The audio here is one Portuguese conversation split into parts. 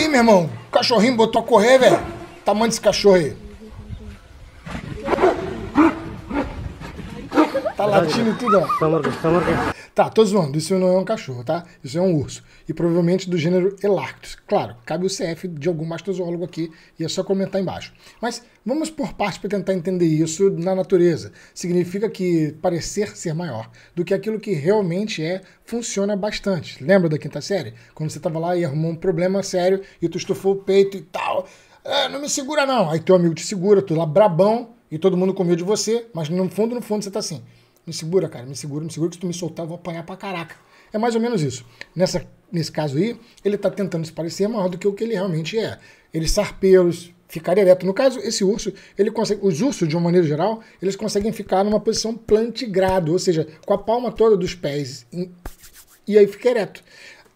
aí, meu irmão. O cachorrinho botou a correr, velho. Tamanho desse cachorro aí. Tá latindo tudo, ó. Tá, tá, tá, tô zoando. Isso não é um cachorro, tá? Isso é um urso. E provavelmente do gênero Elarctus. Claro, cabe o CF de algum mastozoólogo aqui e é só comentar embaixo. Mas vamos por partes para tentar entender isso na natureza. Significa que parecer ser maior do que aquilo que realmente é funciona bastante. Lembra da quinta série? Quando você tava lá e arrumou um problema sério e tu estufou o peito e tal. É, não me segura não. Aí teu amigo te segura, tu lá brabão e todo mundo com medo de você, mas no fundo, no fundo você tá assim me segura, cara, me segura, me segura, que se tu me soltar eu vou apanhar pra caraca. É mais ou menos isso. Nessa, nesse caso aí, ele tá tentando se parecer maior do que o que ele realmente é. Ele sarpeiros, ficar ereto. No caso, esse urso, ele consegue, os ursos, de uma maneira geral, eles conseguem ficar numa posição plantigrado, ou seja, com a palma toda dos pés, e aí fica ereto.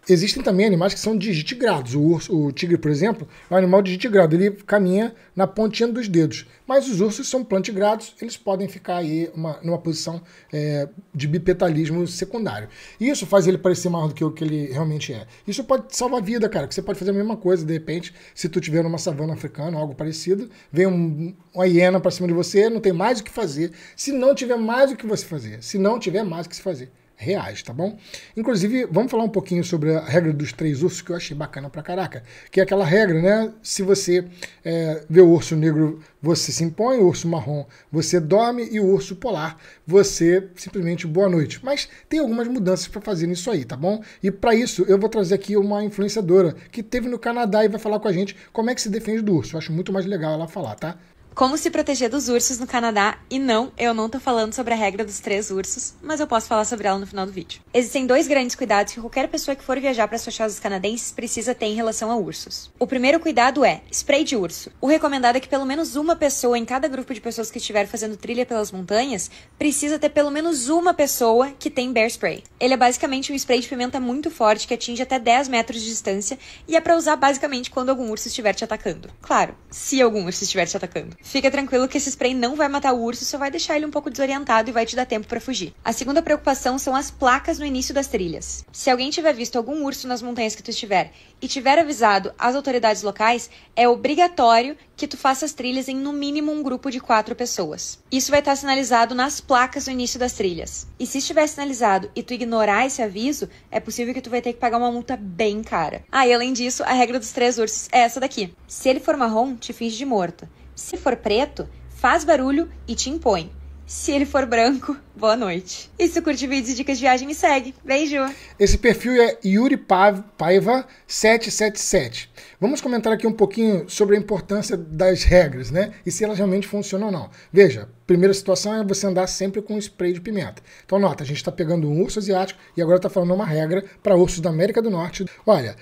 Existem também animais que são digitigrados. O, urso, o tigre, por exemplo, é um animal digitigrado. Ele caminha na pontinha dos dedos. Mas os ursos são plantigrados, eles podem ficar aí uma, numa posição é, de bipetalismo secundário. E isso faz ele parecer maior do que o que ele realmente é. Isso pode salvar a vida, cara, que você pode fazer a mesma coisa, de repente, se tu tiver numa savana africana, ou algo parecido, vem um, uma hiena pra cima de você, não tem mais o que fazer. Se não tiver mais o que você fazer, se não tiver mais o que se fazer reais, tá bom? Inclusive, vamos falar um pouquinho sobre a regra dos três ursos que eu achei bacana pra caraca, que é aquela regra, né? Se você é, vê o urso negro, você se impõe, o urso marrom, você dorme e o urso polar, você simplesmente boa noite. Mas tem algumas mudanças para fazer nisso aí, tá bom? E para isso eu vou trazer aqui uma influenciadora que teve no Canadá e vai falar com a gente como é que se defende do urso. Eu acho muito mais legal ela falar, tá? Como se proteger dos ursos no Canadá, e não, eu não tô falando sobre a regra dos três ursos, mas eu posso falar sobre ela no final do vídeo. Existem dois grandes cuidados que qualquer pessoa que for viajar para as fachadas canadenses precisa ter em relação a ursos. O primeiro cuidado é spray de urso. O recomendado é que pelo menos uma pessoa em cada grupo de pessoas que estiver fazendo trilha pelas montanhas precisa ter pelo menos uma pessoa que tem bear spray. Ele é basicamente um spray de pimenta muito forte que atinge até 10 metros de distância e é para usar basicamente quando algum urso estiver te atacando. Claro, se algum urso estiver te atacando. Fica tranquilo que esse spray não vai matar o urso, só vai deixar ele um pouco desorientado e vai te dar tempo para fugir. A segunda preocupação são as placas no início das trilhas. Se alguém tiver visto algum urso nas montanhas que tu estiver e tiver avisado as autoridades locais, é obrigatório que tu faça as trilhas em no mínimo um grupo de quatro pessoas. Isso vai estar sinalizado nas placas no início das trilhas. E se estiver sinalizado e tu ignorar esse aviso, é possível que tu vai ter que pagar uma multa bem cara. Ah, e além disso, a regra dos três ursos é essa daqui. Se ele for marrom, te finge de morto. Se for preto, faz barulho e te impõe. Se ele for branco, boa noite. E se curte vídeos e dicas de viagem, me segue. Beijo! Esse perfil é Yuri Paiva777. Vamos comentar aqui um pouquinho sobre a importância das regras, né? E se elas realmente funcionam ou não. Veja, primeira situação é você andar sempre com spray de pimenta. Então, nota, a gente está pegando um urso asiático e agora está falando uma regra para ursos da América do Norte. Olha,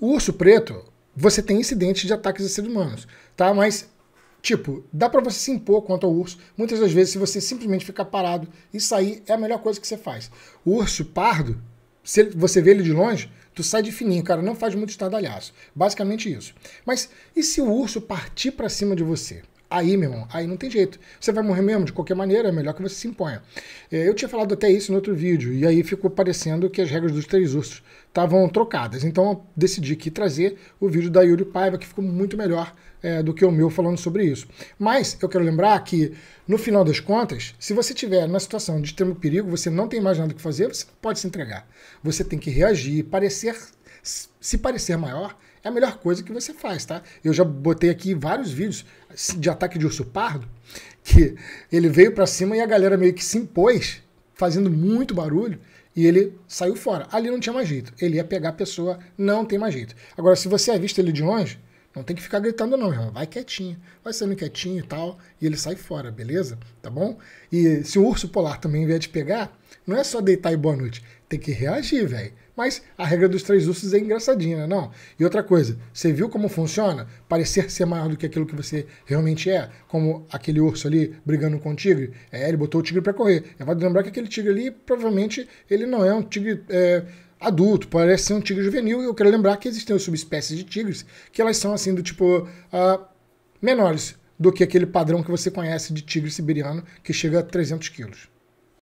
o urso preto, você tem incidentes de ataques a seres humanos, tá? Mas, tipo, dá para você se impor quanto ao urso. Muitas das vezes, se você simplesmente ficar parado e sair, é a melhor coisa que você faz. O urso pardo, se você vê ele de longe, tu sai de fininho, cara, não faz muito estardalhaço. Basicamente isso. Mas e se o urso partir para cima de você? Aí, meu irmão, aí não tem jeito. Você vai morrer mesmo, de qualquer maneira, é melhor que você se imponha. É, eu tinha falado até isso no outro vídeo, e aí ficou parecendo que as regras dos três ursos estavam trocadas. Então eu decidi aqui trazer o vídeo da Yuri Paiva, que ficou muito melhor é, do que o meu falando sobre isso. Mas eu quero lembrar que, no final das contas, se você estiver na situação de extremo perigo, você não tem mais nada o que fazer, você pode se entregar. Você tem que reagir, parecer se parecer maior é a melhor coisa que você faz, tá? Eu já botei aqui vários vídeos de ataque de urso pardo, que ele veio para cima e a galera meio que se impôs, fazendo muito barulho, e ele saiu fora. Ali não tinha mais jeito. Ele ia pegar a pessoa, não tem mais jeito. Agora, se você avista é ele de longe, não tem que ficar gritando, não, irmão. Vai quietinho. Vai sendo quietinho e tal. E ele sai fora, beleza? Tá bom? E se o urso polar também vier te pegar, não é só deitar e boa noite. Tem que reagir, velho. Mas a regra dos três ursos é engraçadinha, né? Não. E outra coisa, você viu como funciona? Parecer ser maior do que aquilo que você realmente é, como aquele urso ali brigando com o tigre. É, ele botou o tigre para correr. É, vai vale lembrar que aquele tigre ali, provavelmente, ele não é um tigre. É, adulto, parece ser um tigre juvenil. E eu quero lembrar que existem subespécies de tigres que elas são assim do tipo uh, menores do que aquele padrão que você conhece de tigre siberiano que chega a 300 quilos.